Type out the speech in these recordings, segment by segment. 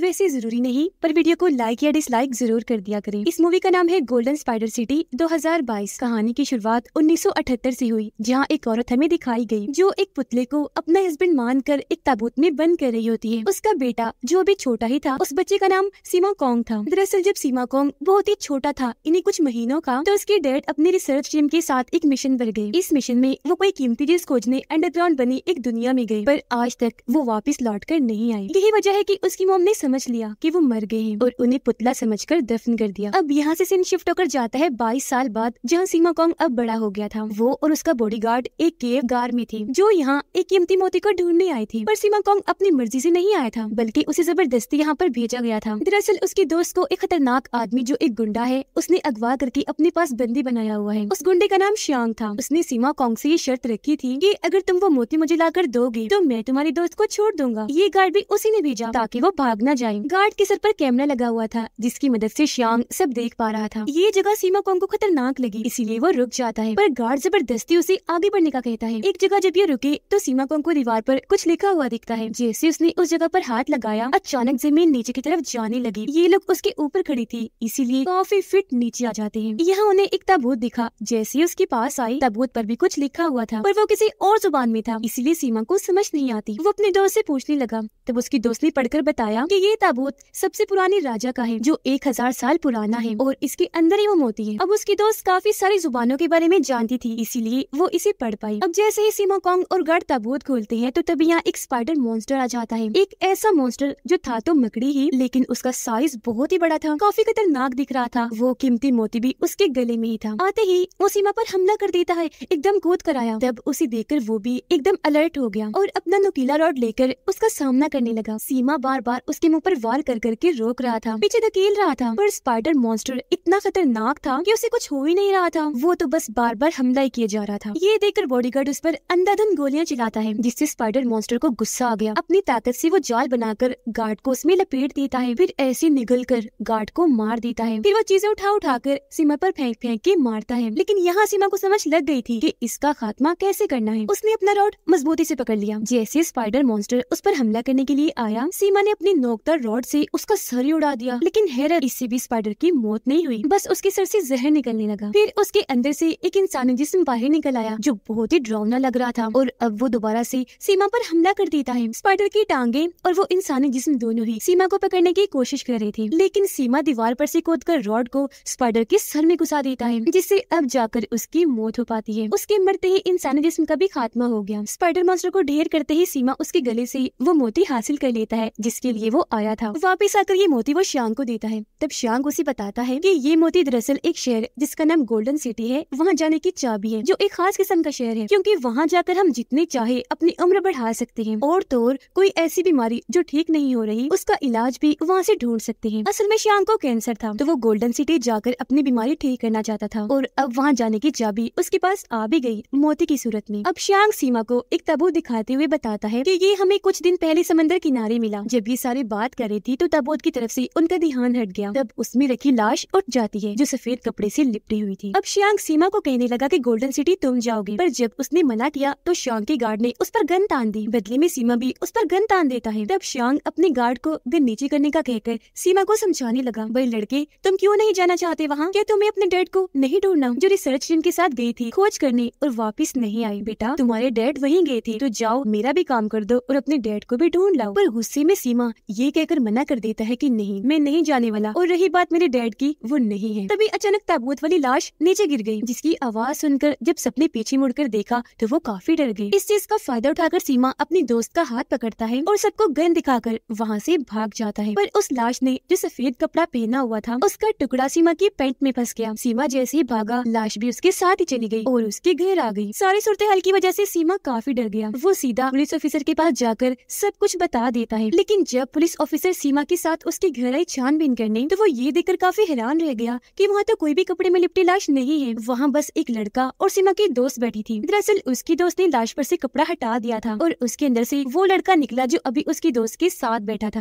वैसे जरूरी नहीं पर वीडियो को लाइक या डिसलाइक जरूर कर दिया करें इस मूवी का नाम है गोल्डन स्पाइडर सिटी 2022 कहानी की शुरुआत 1978 से हुई जहां एक औरत हमें दिखाई गई जो एक पुतले को अपना हस्बैंड मानकर एक ताबूत में बंद कर रही होती है उसका बेटा जो अभी छोटा ही था उस बच्चे का नाम सीमा कॉन्ग था दरअसल जब सीमा कॉन्ग बहुत ही छोटा था इन्हीं कुछ महीनों का तो उसके डैड अपनी रिसर्च टीम के साथ एक मिशन पर गए इस मिशन में वो कोई कीमती चीज खोजने अंडरग्राउंड बनी एक दुनिया में गयी पर आज तक वो वापिस लौट कर नहीं आई यही वजह है की उसकी मोम ने समझ लिया कि वो मर गए हैं और उन्हें पुतला समझकर दफन कर दिया अब यहाँ से सीन शिफ्ट होकर जाता है बाईस साल बाद जहाँ सीमा कॉन्ग अब बड़ा हो गया था वो और उसका बॉडीगार्ड एक केव गार में थे जो यहाँ एक कीमती मोती को ढूंढने आए थे पर सीमा कॉन्ग अपनी मर्जी से नहीं आया था बल्कि उसे जबरदस्ती यहाँ पर भेजा गया था दरअसल उसके दोस्त को एक खतरनाक आदमी जो एक गुंडा है उसने अगवा करके अपने पास बंदी बनाया हुआ है उस गुंडे का नाम श्यांग था उसने सीमा कॉन्ग ऐसी ये शर्त रखी थी की अगर तुम वो मोती मुझे लाकर दोगे तो मैं तुम्हारे दोस्त को छोड़ दूंगा ये गार्ड भी उसी ने भेजा ताकि वो भागना जाए गार्ड के सर पर कैमरा लगा हुआ था जिसकी मदद से श्याम सब देख पा रहा था ये जगह सीमा को उनको खतरनाक लगी इसीलिए वो रुक जाता है पर गार्ड जबरदस्ती उसे आगे बढ़ने का कहता है एक जगह जब ये रुके तो सीमा को उनको दीवार पर कुछ लिखा हुआ दिखता है जैसे उसने उस जगह पर हाथ लगाया अचानक जमीन नीचे की तरफ जाने लगी ये लोग उसके ऊपर खड़ी थी इसीलिए काफी फिट नीचे आ जाते हैं यहाँ उन्हें एक ताबूत दिखा जैसे उसके पास आई ताबूत पर भी कुछ लिखा हुआ था पर वो किसी और जुबान में था इसीलिए सीमा को समझ नहीं आती वो अपने दोस्त से पूछने लगा तब उसकी दोस्त ने पढ़कर बताया कि कि ये ताबूत सबसे पुराने राजा का है जो 1000 साल पुराना है और इसके अंदर ही वो मोती है अब उसकी दोस्त काफी सारी जुबानों के बारे में जानती थी इसीलिए वो इसे पढ़ पाई अब जैसे ही सीमा कॉन्ग और गढ़ ताबूत खोलते हैं तो तभी यहाँ एक स्पाइडर मॉन्स्टर आ जाता है एक ऐसा मॉन्स्टर जो था तो मकड़ी ही लेकिन उसका साइज बहुत ही बड़ा था काफी खतरनाक दिख रहा था वो कीमती मोती भी उसके गले में ही था आते ही वो सीमा पर हमला कर देता है एकदम कूद कर आया तब उसे देखकर वो भी एकदम अलर्ट हो गया और अपना नुकीला रॉड लेकर उसका सामना करने लगा सीमा बार बार उसके उसके मुंह पर वार कर करके रोक रहा था पीछे धकेल रहा था पर स्पाइडर मॉन्स्टर इतना खतरनाक था कि उसे कुछ हो ही नहीं रहा था वो तो बस बार बार हमला ही किया जा रहा था ये देखकर बॉडीगार्ड उस पर अंधाधुन गोलियां चलाता है जिससे स्पाइडर मॉन्स्टर को गुस्सा आ गया अपनी ताकत से वो जाल बनाकर गार्ड को उसमें लपेट देता है फिर ऐसे निगल कर गार्ड को मार देता है फिर वो चीजें उठा उठा कर सीमा पर फेंक फेंक के मारता है लेकिन यहाँ सीमा को समझ लग गई थी कि इसका खात्मा कैसे करना है उसने अपना रॉड मजबूती से पकड़ लिया जैसे स्पाइडर मॉन्स्टर उस पर हमला करने के लिए आया सीमा ने अपनी नो नोकदार रॉड से उसका सर ही उड़ा दिया लेकिन हैरत इससे भी स्पाइडर की मौत नहीं हुई बस उसके सर से जहर निकलने लगा फिर उसके अंदर से एक इंसानी जिसम बाहर निकल आया जो बहुत ही डरावना लग रहा था और अब वो दोबारा से सीमा पर हमला कर देता है स्पाइडर की टांगे और वो इंसानी जिसम दोनों ही सीमा को पकड़ने की कोशिश कर रहे थे लेकिन सीमा दीवार पर से कूद कर रॉड को स्पाइडर के सर में घुसा देता है जिससे अब जाकर उसकी मौत हो पाती है उसके मरते ही इंसानी जिसम का भी खात्मा हो गया स्पाइडर मास्टर को ढेर करते ही सीमा उसके गले से वो मोती हासिल कर लेता है जिसके लिए वो आया था वापिस आकर ये मोती वो श्यांग को देता है तब श्यांग उसे बताता है की ये मोती दरअसल एक शहर जिसका नाम गोल्डन सिटी है वहाँ जाने की चाबी है जो एक खास किस्म का शहर है क्यूँकी वहाँ जाकर हम जितने चाहे अपनी उम्र बढ़ा सकते हैं और तो कोई ऐसी बीमारी जो ठीक नहीं हो रही उसका इलाज भी वहाँ से ढूंढ सकते हैं असल में श्यांग को कैंसर था तो वो गोल्डन सिटी जाकर अपनी बीमारी ठीक करना चाहता था और अब वहाँ जाने की चाबी उसके पास आ भी गई मोती की सूरत में अब श्यांग सीमा को एक तबू दिखाते हुए बताता है कि ये हमें कुछ दिन पहले समंदर किनारे मिला जब ये सारे बात कर रही थी तो ताबूत की तरफ से उनका ध्यान हट गया तब उसमें रखी लाश उठ जाती है जो सफेद कपड़े से लिपटी हुई थी अब श्यांग सीमा को कहने लगा कि गोल्डन सिटी तुम जाओगी पर जब उसने मना किया तो श्यांग के गार्ड ने उस पर गन तान दी बदले में सीमा भी उस पर गन तान देता है तब श्यांग अपने गार्ड को गन नीचे करने का कहकर सीमा को समझाने लगा भाई लड़के तुम क्यों नहीं जाना चाहते वहाँ क्या तुम्हें अपने डैड को नहीं ढूंढना जो रिसर्च टीम के साथ गई थी खोज करने और वापस नहीं आई बेटा तुम्हारे डैड वहीं गए थे तो जाओ मेरा भी काम कर दो और अपने डैड को भी ढूंढ लाओ पर गुस्से में सीमा ये ये कहकर मना कर देता है की नहीं मैं नहीं जाने वाला और रही बात मेरे डैड की वो नहीं है तभी अचानक ताबूत वाली लाश नीचे गिर गई जिसकी आवाज सुनकर जब सपने पीछे मुड़कर देखा तो वो काफी डर गई इस चीज का फायदा उठाकर सीमा अपनी दोस्त का हाथ पकड़ता है और सबको गन दिखाकर वहाँ से भाग जाता है पर उस लाश ने जो सफेद कपड़ा पहना हुआ था उसका टुकड़ा सीमा की पेंट में फंस गया सीमा जैसे ही भागा लाश भी उसके साथ ही चली गयी और उसके घर आ गई सारी सूरत हाल की वजह से सीमा काफी डर गया वो सीधा पुलिस ऑफिसर के पास जाकर सब कुछ बता देता है लेकिन जब पुलिस ऑफिसर सीमा के साथ उसकी गहराई छानबीन करने तो वो ये देखकर काफी हैरान रह गया कि वहाँ तो कोई भी कपड़े में लिपटी लाश नहीं है वहाँ बस एक लड़का और सीमा की दोस्त बैठी थी दरअसल उसकी दोस्त ने लाश पर से कपड़ा हटा दिया था और उसके अंदर से वो लड़का निकला जो अभी उसकी दोस्त के साथ बैठा था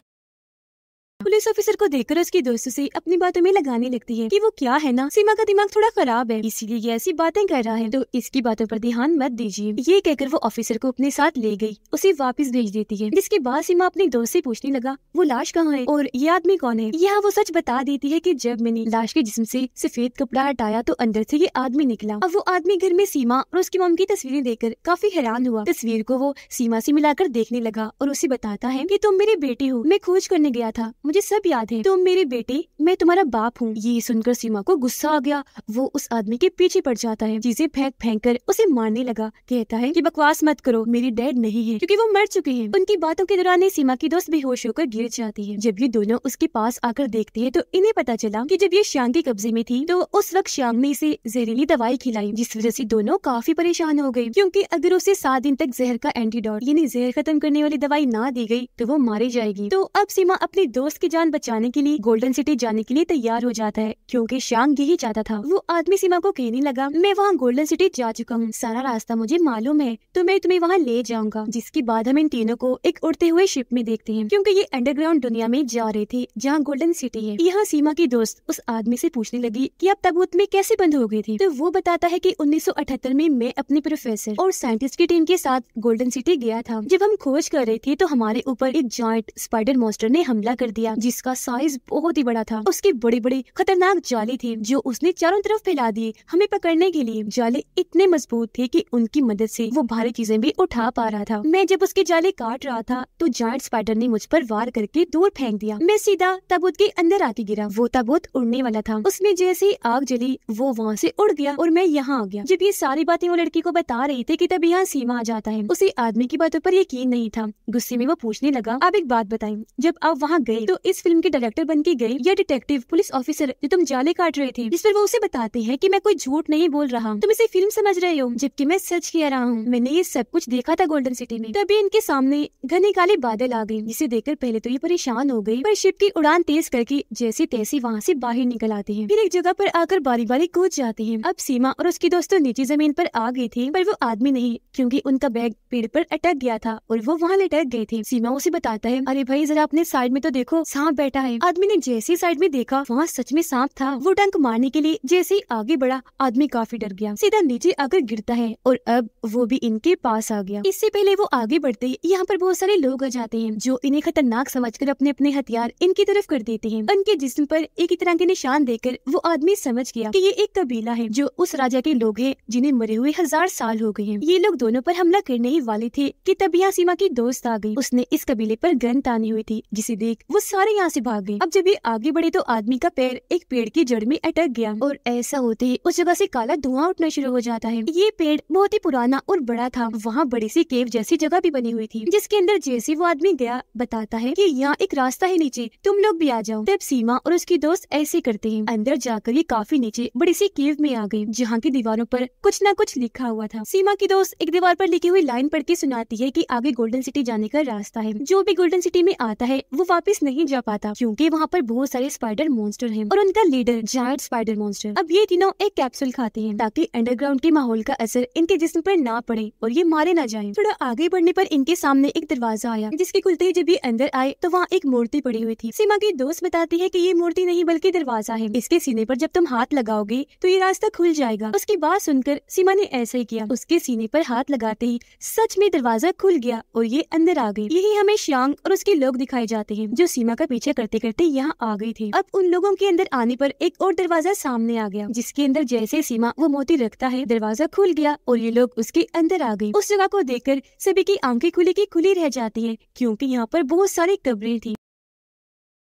पुलिस ऑफिसर को देखकर उसकी दोस्तों से अपनी बातों में लगाने लगती है कि वो क्या है ना सीमा का दिमाग थोड़ा खराब है इसीलिए ये ऐसी बातें कर रहा है तो इसकी बातों पर ध्यान मत दीजिए ये कहकर वो ऑफिसर को अपने साथ ले गई उसे वापस भेज देती है जिसके बाद सीमा अपने दोस्त से पूछने लगा वो लाश कहाँ है और ये आदमी कौन है यहाँ वो सच बता देती है की जब मैंने लाश के जिसम से सफेद कपड़ा हटाया तो अंदर से ये आदमी निकला अब वो आदमी घर में सीमा और उसकी मम की तस्वीरें देखकर काफी हैरान हुआ तस्वीर को वो सीमा से मिलाकर देखने लगा और उसे बताता है की तुम मेरी बेटी हो मैं खोज करने गया था मुझे सब याद है तुम तो मेरी बेटी मैं तुम्हारा बाप हूँ ये सुनकर सीमा को गुस्सा आ गया वो उस आदमी के पीछे पड़ जाता है चीजें फेंक फेंक कर उसे मारने लगा कहता है की बकवास मत करो मेरी डैड नहीं है क्यूँकी वो मर चुके हैं उनकी बातों के दौरान सीमा की दोस्त बेहोश होकर गिर जाती है जब ये दोनों उसके पास आकर देखते है तो इन्हें पता चला की जब ये श्याम के कब्जे में थी तो उस वक्त श्याम ने इसे जहरीली दवाई खिलाई जिस वजह से दोनों काफी परेशान हो गयी क्यूँकी अगर उसे सात दिन तक जहर का एंटीडोट यानी जहर खत्म करने वाली दवाई ना दी गई तो वो मारी जाएगी तो अब सीमा अपने दोस्त की जान बचाने के लिए गोल्डन सिटी जाने के लिए तैयार हो जाता है क्योंकि श्यांग यही चाहता था वो आदमी सीमा को कहने लगा मैं वहाँ गोल्डन सिटी जा चुका हूँ सारा रास्ता मुझे मालूम है तो मैं तुम्हें वहाँ ले जाऊंगा जिसके बाद हम इन तीनों को एक उड़ते हुए शिप में देखते हैं क्योंकि ये अंडरग्राउंड दुनिया में जा रहे थे जहाँ गोल्डन सिटी है यहाँ सीमा की दोस्त उस आदमी से पूछने लगी कि आप तबूत में कैसे बंद हो गए थे तो वो बताता है कि 1978 में मैं अपने प्रोफेसर और साइंटिस्ट की टीम के साथ गोल्डन सिटी गया था जब हम खोज कर रहे थे तो हमारे ऊपर एक जॉइंट स्पाइडर मॉन्स्टर ने हमला कर दिया था जिसका साइज बहुत ही बड़ा था उसके बड़े बड़े खतरनाक जाले थे जो उसने चारों तरफ फैला दिए हमें पकड़ने के लिए जाले इतने मजबूत थे कि उनकी मदद से वो भारी चीजें भी उठा पा रहा था मैं जब उसके जाले काट रहा था तो जाइंट स्पाइडर ने मुझ पर वार करके दूर फेंक दिया मैं सीधा ताबूत के अंदर आके गिरा वो ताबूत उड़ने वाला था उसमें जैसे आग जली वो वहाँ से उड़ गया और मैं यहाँ आ गया जब ये सारी बातें वो लड़की को बता रही थी की तब यहाँ सीमा आ जाता है उसी आदमी की बातों पर यकीन नहीं था गुस्से में वो पूछने लगा आप एक बात बताए जब आप वहाँ गए तो इस फिल्म के डायरेक्टर बन के गए या डिटेक्टिव पुलिस ऑफिसर जो तुम जाले काट रहे थे जिस पर वो उसे बताते हैं की मैं कोई झूठ नहीं बोल रहा हूँ तुम इसे फिल्म समझ रहे हो जबकि मैं सच कह रहा हूँ मैंने ये सब कुछ देखा था गोल्डन सिटी में तभी इनके सामने घने काले बादल आ गए जिसे देखकर पहले तो ये परेशान हो गयी पर शिप की उड़ान तेज करके जैसे तैसे वहाँ से बाहर निकल आते हैं फिर एक जगह पर आकर बारी बारी कूद जाते हैं अब सीमा और उसकी दोस्तों नीचे जमीन पर आ गयी थी पर वो आदमी नहीं क्योंकि उनका बैग पेड़ पर अटक गया था और वो वहाँ लटक गए थे सीमा उसे बताता है अरे भाई जरा अपने साइड में तो देखो सांप बैठा है आदमी ने जैसी साइड में देखा वहाँ सच में सांप था वो डंक मारने के लिए जैसे ही आगे बढ़ा आदमी काफी डर गया सीधा नीचे आकर गिरता है और अब वो भी इनके पास आ गया इससे पहले वो आगे बढ़ते यहाँ पर बहुत सारे लोग आ जाते हैं जो इन्हें खतरनाक कर अपने अपने हथियार इनकी तरफ कर देते हैं उनके जिस्म पर एक ही तरह के निशान देकर वो आदमी समझ गया कि ये एक कबीला है जो उस राजा के लोग हैं जिन्हें मरे हुए हजार साल हो गए हैं ये लोग दोनों पर हमला करने ही वाले थे कि तब यहाँ सीमा की दोस्त आ गई उसने इस कबीले पर गन तानी हुई थी जिसे देख वो सारे यहाँ से भाग गए अब जब ये आगे बढ़े तो आदमी का पैर एक पेड़ की जड़ में अटक गया और ऐसा होते ही उस जगह से काला धुआं उठना शुरू हो जाता है ये पेड़ बहुत ही पुराना और बड़ा था वहाँ बड़ी सी केव जैसी जगह भी बनी हुई थी जिसके अंदर जैसे वो आदमी गया बताता है की यहाँ एक रास्ता है नीचे तुम लोग भी आ जाओ तब सीमा और उसकी दोस्त ऐसे करते है अंदर जाकर ये काफी नीचे बड़ी सी केव में आ गयी जहाँ की दीवारों पर कुछ न कुछ लिखा हुआ था सीमा की दोस्त एक दीवार पर लिखी हुई लाइन पढ़ के सुनाती है की आगे गोल्डन सिटी जाने का रास्ता है जो भी गोल्डन सिटी में आता है वो वापस नहीं नहीं जा पाता क्योंकि वहाँ पर बहुत सारे स्पाइडर मॉन्स्टर हैं और उनका लीडर जायट स्पाइडर मॉन्स्टर अब ये तीनों एक कैप्सूल खाते हैं ताकि अंडरग्राउंड के माहौल का असर इनके जिसम पर ना पड़े और ये मारे ना जाए थोड़ा आगे बढ़ने पर इनके सामने एक दरवाजा आया जिसके खुलते जब ये अंदर आए तो वहाँ एक मूर्ति पड़ी हुई थी सीमा की दोस्त बताती है की ये मूर्ति नहीं बल्कि दरवाजा है इसके सीने पर जब तुम हाथ लगाओगे तो ये रास्ता खुल जाएगा उसकी बात सुनकर सीमा ने ऐसा ही किया उसके सीने पर हाथ लगाते ही सच में दरवाजा खुल गया और ये अंदर आ गयी यही हमें श्यांग और उसके लोग दिखाए जाते हैं जो सीमा महिला का पीछे करते करते यहाँ आ गई थी अब उन लोगों के अंदर आने पर एक और दरवाजा सामने आ गया जिसके अंदर जैसे सीमा वो मोती रखता है दरवाजा खुल गया और ये लोग उसके अंदर आ गयी उस जगह को देखकर सभी की आंखें खुली की खुली रह जाती है क्योंकि यहाँ पर बहुत सारी कब्रें थी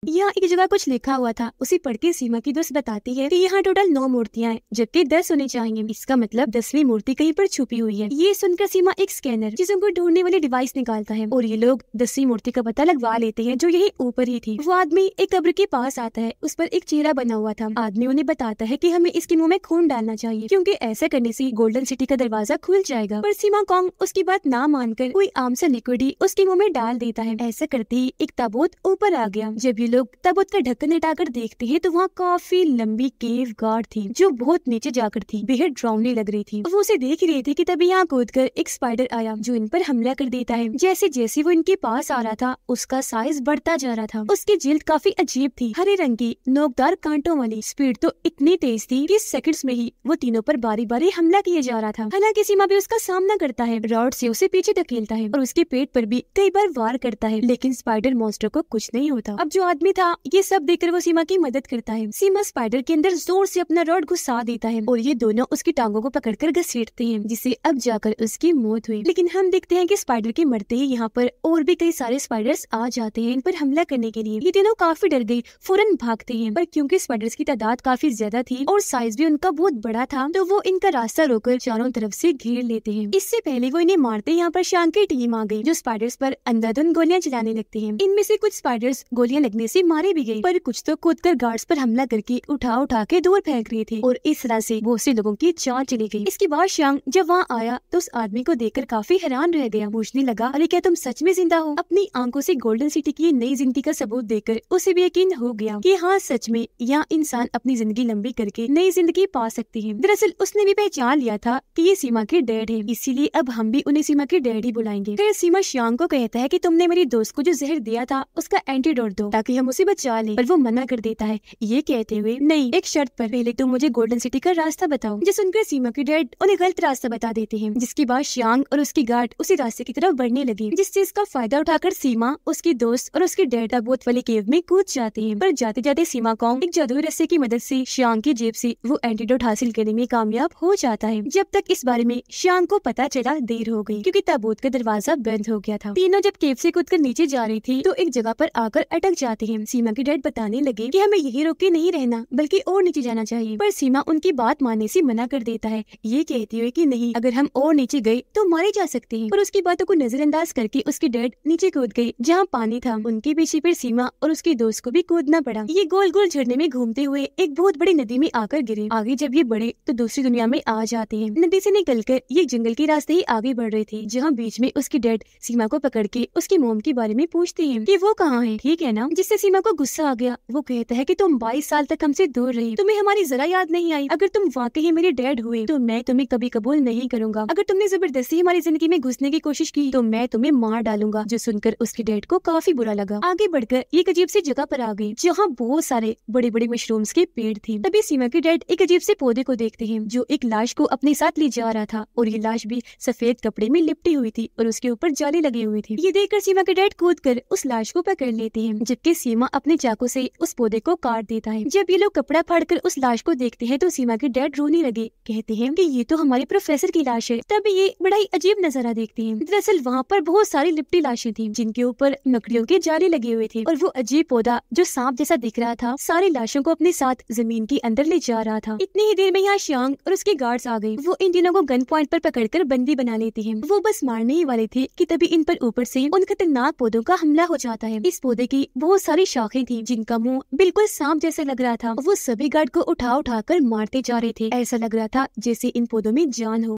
यहाँ एक जगह कुछ लिखा हुआ था उसे पढ़ के सीमा की दोस्त बताती है कि यहाँ टोटल नौ मूर्तियाँ हैं जबकि दस होने चाहिए इसका मतलब दसवीं मूर्ति कहीं पर छुपी हुई है ये सुनकर सीमा एक स्कैनर जिसे उनको ढूंढने वाली डिवाइस निकालता है और ये लोग दसवीं मूर्ति का पता लगवा लेते हैं जो यही ऊपर ही थी वो आदमी एक कब्र के पास आता है उस पर एक चेहरा बना हुआ था आदमी उन्हें बताता है की हमें इसके मुँह में खून डालना चाहिए क्यूँकी ऐसा करने ऐसी गोल्डन सिटी का दरवाजा खुल जाएगा पर सीमा कॉन्ग उसकी बात ना मानकर कोई आम सा लिक्विड ही उसके मुँह में डाल देता है ऐसा करते ही एक ताबूत ऊपर आ गया जब ये लोग तब उतने ढक्कन हटाकर देखते हैं तो वहाँ काफी लंबी केव गार्ड थी जो बहुत नीचे जाकर थी बेहद ड्राउनी लग रही थी वो उसे देख रहे थे की तभी यहाँ कूद कर एक स्पाइडर आया जो इन पर हमला कर देता है जैसे जैसे वो इनके पास आ रहा था उसका साइज बढ़ता जा रहा था उसकी जिल्द काफी अजीब थी हरे रंग की नोकदार कांटों वाली स्पीड तो इतनी तेज थी कि सेकंड्स में ही वो तीनों पर बारी बारी हमला किया जा रहा था हालांकि सीमा भी उसका सामना करता है रॉड से उसे पीछे धकेलता है और उसके पेट पर भी कई बार वार करता है लेकिन स्पाइडर मॉन्स्टर को कुछ नहीं होता अब जो आदमी में था ये सब देखकर वो सीमा की मदद करता है सीमा स्पाइडर के अंदर जोर से अपना रॉड घुसा देता है और ये दोनों उसकी टांगों को पकड़कर घसीटते हैं जिससे अब जाकर उसकी मौत हुई लेकिन हम देखते हैं कि स्पाइडर के मरते ही यहाँ पर और भी कई सारे स्पाइडर्स आ जाते हैं इन पर हमला करने के लिए ये तीनों काफी डर गयी फौरन भागते हैं पर क्योंकि स्पाइडर्स की तादाद काफी ज्यादा थी और साइज भी उनका बहुत बड़ा था तो वो इनका रास्ता रोककर चारों तरफ से घेर लेते हैं इससे पहले वो इन्हें मारते यहाँ पर शांति टीम आ गई जो स्पाइडर्स पर अंधाधुन गोलियां चलाने लगते है इनमें से कुछ स्पाइडर्स गोलियां लगने से मारी भी गई पर कुछ तो कूद कर गार्ड्स पर हमला करके उठा उठा के दूर फेंक रहे थे और इस तरह से बहुत से लोगों की जान चली गई इसके बाद श्यांग जब वहाँ आया तो उस आदमी को देखकर काफी हैरान रह गया पूछने लगा अरे क्या तुम सच में जिंदा हो अपनी आंखों से गोल्डन सिटी की नई जिंदगी का सबूत देकर उसे भी यकीन हो गया कि हाँ सच में यहाँ इंसान अपनी जिंदगी लंबी करके नई जिंदगी पा सकती है दरअसल उसने भी पहचान लिया था कि ये सीमा के डैड है इसीलिए अब हम भी उन्हें सीमा के डैड ही बुलाएंगे फिर सीमा श्यांग को कहता है की तुमने मेरी दोस्त को जो जहर दिया था उसका एंटीडोट दो ताकि हम उसे बचा ले पर वो मना कर देता है ये कहते हुए नहीं एक शर्त पर पहले तुम मुझे गोल्डन सिटी का रास्ता बताओ जो सुनकर सीमा के डैड उन्हें गलत रास्ता बता देते हैं जिसके बाद श्यांग और उसकी गार्ड उसी रास्ते की तरफ बढ़ने लगे जिससे का फायदा उठाकर सीमा उसके दोस्त और उसके डैड अबोत वाले केव में कूद जाते हैं पर जाते जाते सीमा कॉन्ग एक जादुई रस्से की मदद ऐसी श्यांग की जेब ऐसी वो एंटीडोट हासिल करने में कामयाब हो जाता है जब तक इस बारे में श्यांग को पता चला देर हो गई क्योंकि ताबूत का दरवाजा बंद हो गया था तीनों जब केव से कूद कर नीचे जा रही थी तो एक जगह पर आकर अटक जाते हैं इब्राहिम सीमा के डैड बताने लगे कि हमें यही रोके नहीं रहना बल्कि और नीचे जाना चाहिए पर सीमा उनकी बात मानने से मना कर देता है ये कहती हुई कि नहीं अगर हम और नीचे गए तो मारे जा सकते हैं और उसकी बातों को नजरअंदाज करके उसके डैड नीचे कूद गए जहाँ पानी था उनके पीछे पर सीमा और उसके दोस्त को भी कूदना पड़ा ये गोल गोल झरने में घूमते हुए एक बहुत बड़ी नदी में आकर गिरे आगे जब ये बड़े तो दूसरी दुनिया में आ जाते हैं नदी से कर ये जंगल के रास्ते ही आगे बढ़ रहे थे जहाँ बीच में उसके डैड सीमा को पकड़ के उसके मोम के बारे में पूछते हैं की वो कहाँ है ठीक है ना जिस से सीमा को गुस्सा आ गया वो कहता है कि तुम 22 साल तक हमसे दूर रही तुम्हें हमारी जरा याद नहीं आई अगर तुम वाकई मेरे डैड हुए तो मैं तुम्हें कभी कबूल नहीं करूंगा अगर तुमने जबरदस्ती हमारी जिंदगी में घुसने की कोशिश की तो मैं तुम्हें मार डालूंगा जो सुनकर उसके डैड को काफी बुरा लगा आगे बढ़कर एक अजीब सी जगह पर आ गई जहाँ बहुत सारे बड़े बड़े मशरूम्स के पेड़ थे तभी सीमा के डैड एक अजीब से पौधे को देखते हैं जो एक लाश को अपने साथ ले जा रहा था और ये लाश भी सफेद कपड़े में लिपटी हुई थी और उसके ऊपर जाली लगी हुई थी ये देखकर सीमा के डैड कूद कर उस लाश को पकड़ लेते हैं जबकि सीमा अपने चाकू से उस पौधे को काट देता है जब ये लोग कपड़ा फाड़कर उस लाश को देखते हैं तो सीमा की डैड रोने लगे कहते हैं कि ये तो हमारे प्रोफेसर की लाश है तब ये बड़ा ही अजीब नजारा देखते हैं दरअसल वहाँ पर बहुत सारी लिपटी लाशें थी जिनके ऊपर मकड़ियों के जाले लगे हुए थे और वो अजीब पौधा जो सांप जैसा दिख रहा था सारी लाशों को अपने साथ जमीन के अंदर ले जा रहा था इतनी ही देर में यहाँ श्यांग और उसके गार्ड्स आ गए वो इन दिनों को गन पॉइंट पर पकड़कर बंदी बना लेते हैं वो बस मारने ही वाले थे कि तभी इन पर ऊपर से उन खतरनाक पौधों का हमला हो जाता है इस पौधे की बहुत सारी शाखें थी जिनका मुंह बिल्कुल सांप जैसे लग रहा था वो सभी गार्ड को उठा उठा कर मारते जा रहे थे ऐसा लग रहा था जैसे इन पौधों में जान हो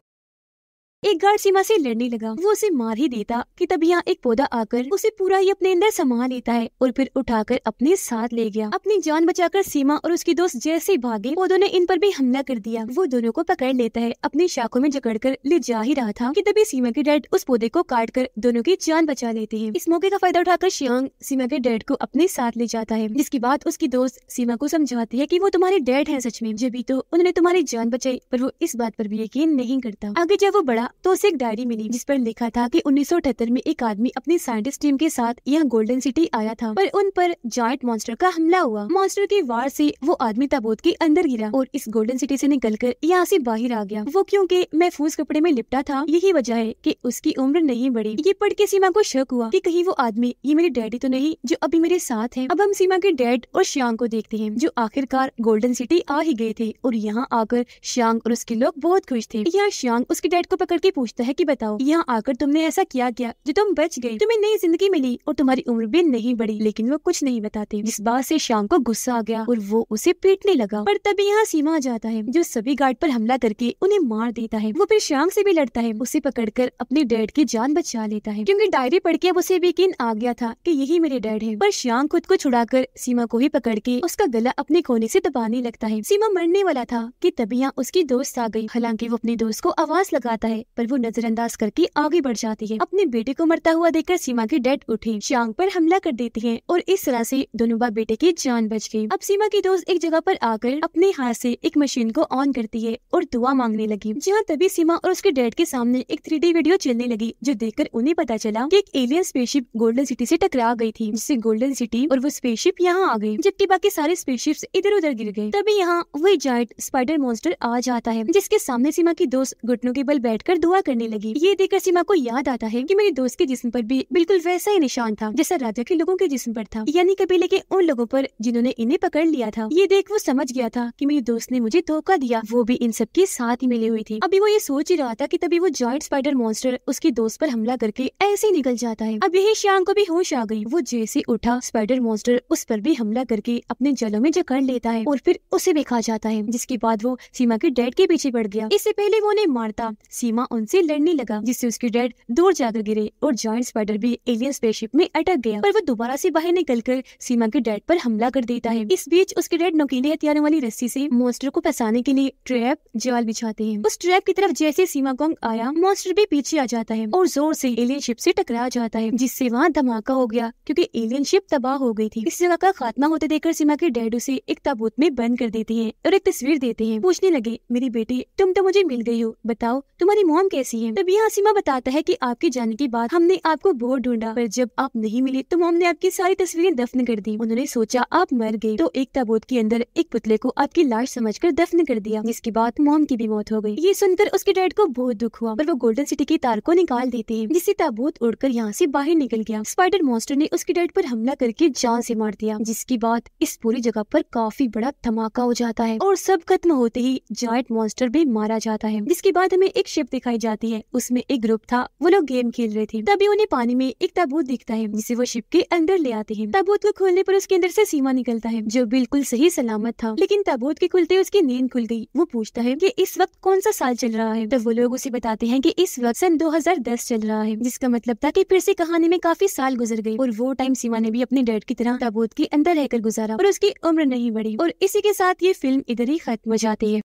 एक गार्ड सीमा से लड़ने लगा वो उसे मार ही देता कि तभी यहाँ एक पौधा आकर उसे पूरा ही अपने अंदर समा लेता है और फिर उठाकर अपने साथ ले गया अपनी जान बचाकर सीमा और उसके दोस्त जैसे भागे पौधों ने इन पर भी हमला कर दिया वो दोनों को पकड़ लेता है अपनी शाखों में जकड़ कर ले जा ही रहा था की तभी सीमा के डैड उस पौधे को काट कर दोनों की जान बचा लेते हैं इस मौके का फायदा उठाकर शियांग सीमा के डैड को अपने साथ ले जाता है जिसके बाद उसकी दोस्त सीमा को समझाती है की वो तुम्हारे डैड है सच में जब भी तो उन्होंने तुम्हारी जान बचाई पर वो इस बात पर भी यकीन नहीं करता आगे जब वो बड़ा तो उसे एक डायरी मिली जिस पर लिखा था कि उन्नीस में एक आदमी अपनी साइंटिस्ट टीम के साथ यह गोल्डन सिटी आया था पर उन पर जॉइंट मॉन्स्टर का हमला हुआ मॉन्स्टर की वार से वो आदमी ताबूत के अंदर गिरा और इस गोल्डन सिटी से कर यहाँ से बाहर आ गया वो क्योंकि महफूज कपड़े में लिपटा था यही वजह है कि उसकी उम्र नहीं बढ़ी ये पढ़ के सीमा को शक हुआ कि कहीं वो आदमी ये मेरे डैडी तो नहीं जो अभी मेरे साथ है अब हम सीमा के डैड और श्यांग को देखते हैं जो आखिरकार गोल्डन सिटी आ ही गए थे और यहाँ आकर श्यांग और उसके लोग बहुत खुश थे यहाँ श्यांग उसके डैड को पकड़ बेटी पूछता है कि बताओ यहाँ आकर तुमने ऐसा क्या जो तुम बच गए तुम्हें नई जिंदगी मिली और तुम्हारी उम्र भी नहीं बढ़ी लेकिन वो कुछ नहीं बताते जिस बात से शाम को गुस्सा आ गया और वो उसे पीटने लगा पर तभी यहाँ सीमा आ जाता है जो सभी गार्ड पर हमला करके उन्हें मार देता है वो फिर शाम से भी लड़ता है उसे पकड़कर अपने डैड की जान बचा लेता है क्योंकि डायरी पढ़ के अब उसे यकीन आ गया था कि यही मेरे डैड है पर श्याम खुद को छुड़ाकर सीमा को ही पकड़ के उसका गला अपने कोने से दबाने लगता है सीमा मरने वाला था कि तभी यहाँ उसकी दोस्त आ गई हालांकि वो अपने दोस्त को आवाज लगाता है पर वो नजरअंदाज करके आगे बढ़ जाती है अपने बेटे को मरता हुआ देखकर सीमा की डेड उठी शांग पर हमला कर देती है और इस तरह से दोनों बार बेटे की जान बच गई अब सीमा की दोस्त एक जगह पर आकर अपने हाथ से एक मशीन को ऑन करती है और दुआ मांगने लगी जहाँ तभी सीमा और उसके डैड के सामने एक थ्री वीडियो चलने लगी जो देखकर उन्हें पता चला की एक एलियन स्पेसशिप गोल्डन सिटी से टकरा गई थी जिससे गोल्डन सिटी और वो स्पेसशिप यहाँ आ गई जबकि बाकी सारे स्पेसशिप इधर उधर गिर गए तभी यहाँ वही जॉइट स्पाइडर मॉन्स्टर आ जाता है जिसके सामने सीमा की दोस्त घुटनों के बल बैठ कर दुआ करने लगी ये देखकर सीमा को याद आता है की मेरे दोस्त के जिसम पर भी बिल्कुल वैसा ही निशान था जैसा राजा के लोगों के जिसम पर था यानी कबीले के उन लोगों पर जिन्होंने इन्हें पकड़ लिया था ये देख वो समझ गया था कि मेरे दोस्त ने मुझे धोखा दिया वो भी इन सबके साथ ही मिली हुई थी अभी वो ये सोच ही रहा था की तभी वो जॉइंट स्पाइडर मॉन्स्टर उसके दोस्त पर हमला करके ऐसे निकल जाता है अब यही श्याम को भी होश आ गई वो जैसे उठा स्पाइडर मॉन्स्टर उस पर भी हमला करके अपने जलों में जकड़ लेता है और फिर उसे भी खा जाता है जिसके बाद वो सीमा के डैड के पीछे पड़ गया इससे पहले वो उन्हें मारता सीमा मामा उनसे लड़ने लगा जिससे उसके डैड दूर जाकर गिरे और जॉइंट स्पाइडर भी एलियन स्पेसशिप में अटक गया पर वो दोबारा से बाहर निकलकर सीमा के डैड पर हमला कर देता है इस बीच उसके डैड नकेले हथियारों वाली रस्सी से मॉन्स्टर को फंसाने के लिए ट्रैप जाल बिछाते हैं उस ट्रैप की तरफ जैसे सीमा गोंग आया मॉन्स्टर भी पीछे आ जाता है और जोर से एलियन शिप से टकरा जाता है जिससे वहाँ धमाका हो गया क्योंकि एलियन शिप तबाह हो गई थी इस जगह का खात्मा होते देखकर सीमा के डैड उसे एक ताबूत में बंद कर देते है और एक तस्वीर देते हैं पूछने लगे मेरी बेटी तुम तो मुझे मिल गई हो बताओ तुम्हारी मोम कैसी है तभी यहाँ बताता है की आपके जाने के बाद हमने आपको बहुत ढूंढा पर जब आप नहीं मिले तो मोम ने आपकी सारी तस्वीरें दफन कर दी उन्होंने सोचा आप मर गए तो एक ताबूत के अंदर एक पुतले को आपकी लाश समझ कर दफन कर दिया जिसके बाद मोम की भी मौत हो गई ये सुनकर उसके डैड को बहुत दुख हुआ पर वो गोल्डन सिटी की तार को निकाल देते हैं जिससे ताबूत उड़कर यहाँ से बाहर निकल गया स्पाइडर मॉन्स्टर ने उसके डैड पर हमला करके जान से मार दिया जिसके बाद इस पूरी जगह पर काफी बड़ा धमाका हो जाता है और सब खत्म होते ही जायट मॉन्स्टर भी मारा जाता है जिसके बाद हमें एक शिप दिखाई जाती है उसमें एक ग्रुप था वो लोग गेम खेल रहे थे तभी उन्हें पानी में एक ताबूत दिखता है जिसे वो शिप के अंदर ले आते हैं ताबूत को खोलने पर उसके अंदर से सीमा निकलता है जो बिल्कुल सही सलामत था लेकिन ताबूत के खुलते उसकी नींद खुल गई वो पूछता है की इस वक्त कौन सा साल चल रहा है तब तो वो लोग उसे बताते हैं की इस वक्त सन दो चल रहा है जिसका मतलब था की फिर से कहानी में काफी साल गुजर गयी और वो टाइम सीमा ने भी अपने डैड की तरह ताबूत के अंदर रहकर गुजारा और उसकी उम्र नहीं बढ़ी और इसी के साथ ये फिल्म इधर ही खत्म हो जाती है